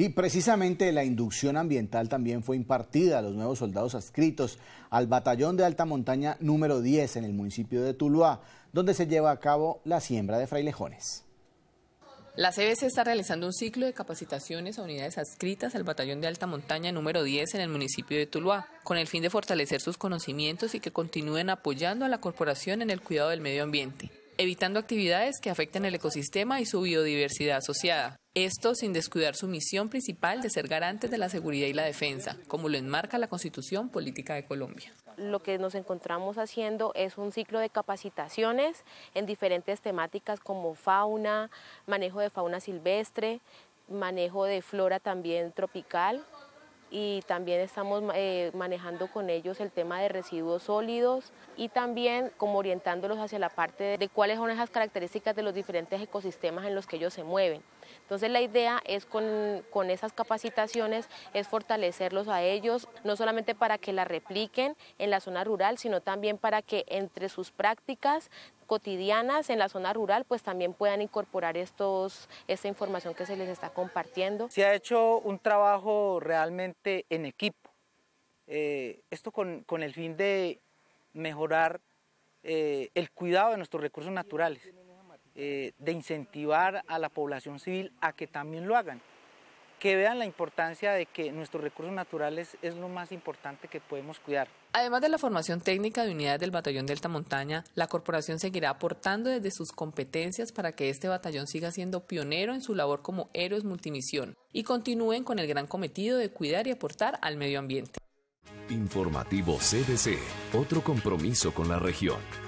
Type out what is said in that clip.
Y precisamente la inducción ambiental también fue impartida a los nuevos soldados adscritos al batallón de alta montaña número 10 en el municipio de Tuluá, donde se lleva a cabo la siembra de frailejones. La CBC está realizando un ciclo de capacitaciones a unidades adscritas al Batallón de Alta Montaña número 10 en el municipio de Tuluá, con el fin de fortalecer sus conocimientos y que continúen apoyando a la corporación en el cuidado del medio ambiente evitando actividades que afecten el ecosistema y su biodiversidad asociada. Esto sin descuidar su misión principal de ser garantes de la seguridad y la defensa, como lo enmarca la Constitución Política de Colombia. Lo que nos encontramos haciendo es un ciclo de capacitaciones en diferentes temáticas como fauna, manejo de fauna silvestre, manejo de flora también tropical, y también estamos eh, manejando con ellos el tema de residuos sólidos y también como orientándolos hacia la parte de, de cuáles son esas características de los diferentes ecosistemas en los que ellos se mueven. Entonces la idea es con, esas capacitaciones es fortalecerlos a ellos, no solamente para que la repliquen en la zona rural, sino también para que entre sus prácticas cotidianas en la zona rural, pues también puedan incorporar estos, esta información que se les está compartiendo. Se ha hecho un trabajo realmente en equipo, eh, esto con, el fin de mejorar eh, el cuidado de nuestros recursos naturales. Eh, de incentivar a la población civil a que también lo hagan, que vean la importancia de que nuestros recursos naturales es lo más importante que podemos cuidar. Además de la formación técnica de unidades del Batallón Delta Montaña, la corporación seguirá aportando desde sus competencias para que este batallón siga siendo pionero en su labor como héroes multimisión y continúen con el gran cometido de cuidar y aportar al medio ambiente. Informativo CDC, otro compromiso con la región.